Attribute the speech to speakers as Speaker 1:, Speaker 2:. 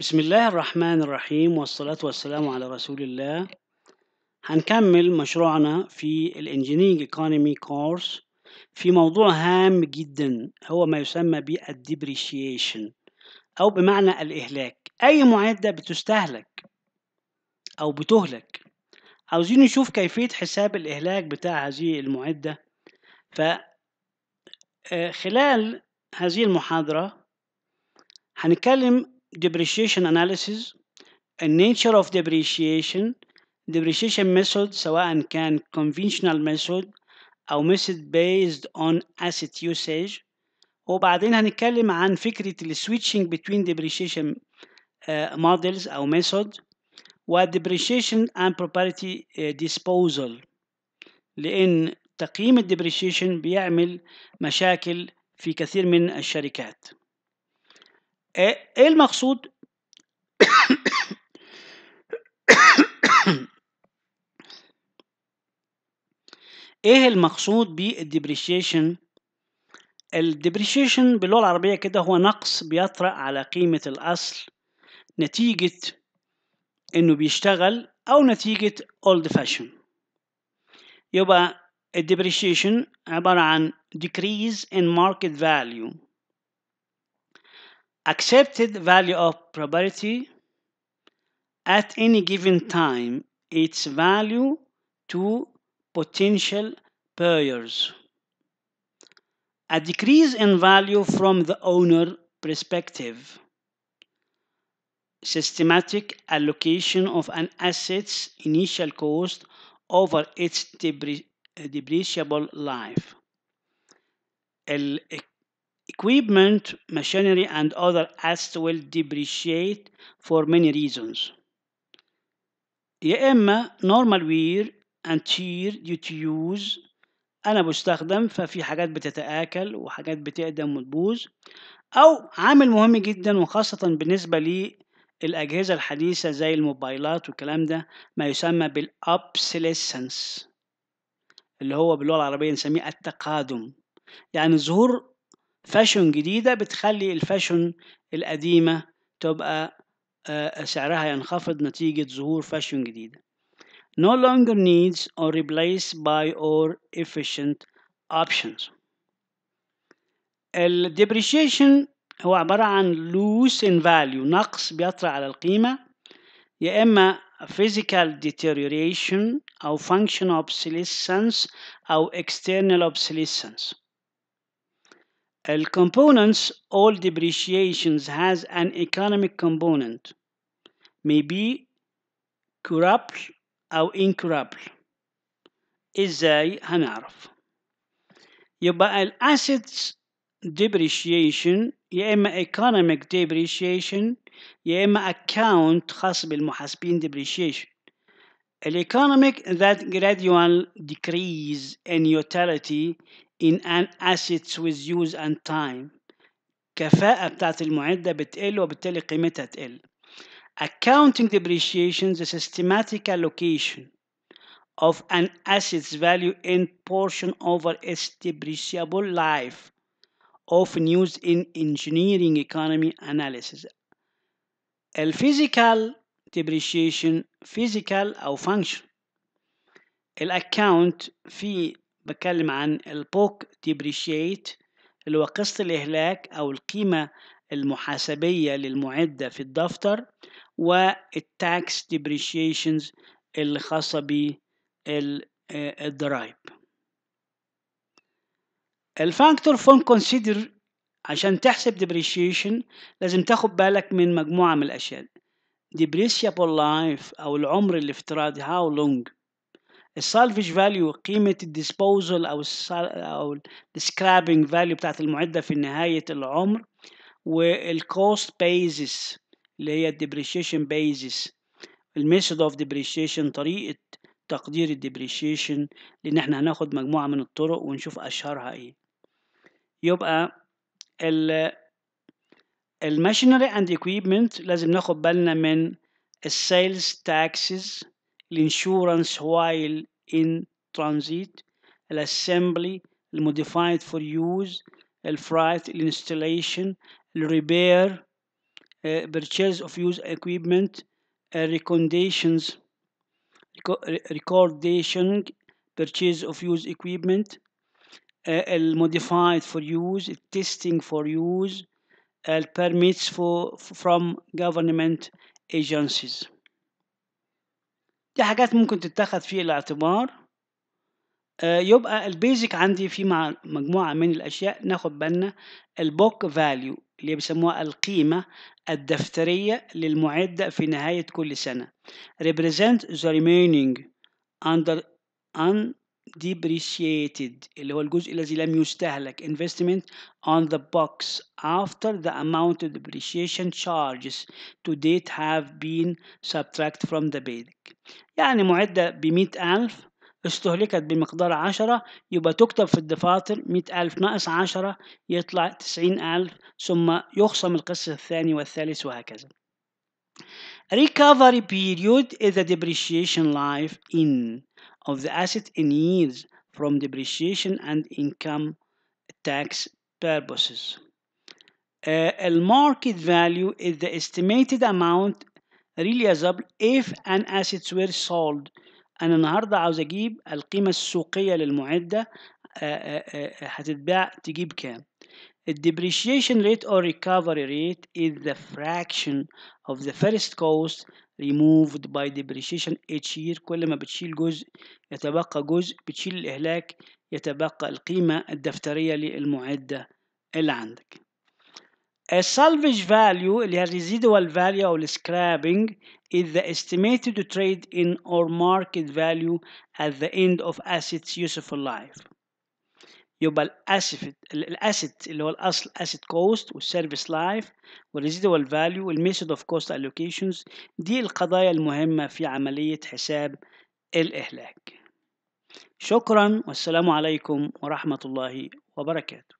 Speaker 1: بسم الله الرحمن الرحيم والصلاة والسلام على رسول الله هنكمل مشروعنا في Engineering ايكونومي كورس في موضوع هام جدا هو ما يسمى Depreciation او بمعنى الاهلاك اي معدة بتستهلك او بتهلك عاوزين نشوف كيفية حساب الاهلاك بتاع هذه المعدة ف آه، خلال هذه المحاضرة هنتكلم depreciation analysis nature of depreciation depreciation method سواء كان conventional method او method based on asset usage وبعدين هنتكلم عن فكرة switching between depreciation uh, models أو method و depreciation and property uh, disposal لأن تقييم depreciation بيعمل مشاكل في كثير من الشركات إيه،, ايه المقصود ايه المقصود بالديبريشيشن الديبريشيشن باللغه العربيه كده هو نقص بيطرأ على قيمه الاصل نتيجه انه بيشتغل او نتيجه اولد فاشن يبقى الديبريشيشن عباره عن decrease in market value accepted value of property at any given time its value to potential buyers. A decrease in value from the owner perspective. Systematic allocation of an asset's initial cost over its depreciable life. Equipment, machinery, and other assets will depreciate for many reasons. يا إما normal wear and tear due to use أنا بستخدم ففي حاجات بتتآكل وحاجات بتقدم وتبوظ أو عامل مهم جدا وخاصة بالنسبة للأجهزة الحديثة زي الموبايلات والكلام ده ما يسمى بالأبسليسنس اللي هو باللغة العربية نسميه التقادم يعني ظهور فاشون جديدة بتخلي الفاشون القديمة تبقى سعرها ينخفض نتيجة ظهور فاشون جديدة no longer needs or replaced by or efficient options ال depreciation هو عبارة عن loose in value نقص بيطرأ على القيمة يا إما physical deterioration أو function obsolescence أو external obsolescence L components, all depreciations has an economic component, may be كورابل أو incorruptible. إزاي هنعرف؟ يبقى ال assets depreciation يا إما economic depreciation يا إما account خاص بالمحاسبين depreciation. ال economic that gradual decrease in utility in an assets with use and time كفاءة بتاعت المعدة بتقل وبالتالي قيمتها تقل accounting depreciation the systematic allocation of an asset's value in portion over its depreciable life often used in engineering economy analysis الفيزيكال depreciation physical أو function account في بتكلم عن البوك ديبريشيت اللي هو قسط الإهلاك أو القيمة المحاسبية للمعدة في الدفتر والتاكس ديبريشيشنز اللي خاصة بالضرايب الفاكتور فون كونسيدر عشان تحسب ديبريشيشن لازم تاخد بالك من مجموعة من الأشياء depreciable life أو العمر الافتراضي how long السالفج فاليو قيمه الديسبوزل او او السكرابنج فاليو بتاعت المعده في نهايه العمر والكوست بيزس اللي هي الديبريشيشن بيزس الميثود اوف ديبريشيشن طريقه تقدير الديبريشيشن لان احنا هناخد مجموعه من الطرق ونشوف اشهرها ايه يبقى ال الماشينري اند اكويبمنت لازم ناخد بالنا من السيلز تاكسز insurance while in transit الاسمبلي modified for use الفرايت الانستليشن الريبير purchase of used equipment recommendations recordation purchase of used equipment modified for use testing for use permits for from government agencies دي حاجات ممكن تتخذ في الاعتبار آه، يبقى البيزك عندي في مع مجموعة من الأشياء ناخد بالنا البوك فاليو اللي بيسموها القيمة الدفترية للمعدة في نهاية كل سنة represent the remaining under depreciated اللي هو الجزء الذي لم يستهلك investment on the box after the amount of depreciation charges to date have been subtracted from the basic يعني معدة بمئة ألف استهلكت بمقدار عشرة يبقى تكتب في الدفاتر مئة ألف ناقص عشرة يطلع تسعين ألف ثم يخصم القسط الثاني والثالث وهكذا Recovery period is the depreciation life in of the asset in years from depreciation and income tax purposes. Uh, a market value is the estimated amount realizable if an asset were sold أنا النهاردة عاوز أجيب القيمة السوقية للمعدة هتتباع تجيب كام the depreciation rate or recovery rate is the fraction of the first cost removed by depreciation each year كل ما بتشيل جزء يتبقى جزء بتشيل الإهلاك يتبقى القيمة الدفترية للمعدة اللي عندك A salvage اللي هي residual value أو scrapping is the estimated trade in or market value at the end of assets useful life يبقى الاسيت الاسيت اللي هو الاصل اسيت كوست والسيرفيس لايف والريزيدوال فاليو والميثود اوف كوست الوكيشنز دي القضايا المهمه في عمليه حساب الاهلاك شكرا والسلام عليكم ورحمه الله وبركاته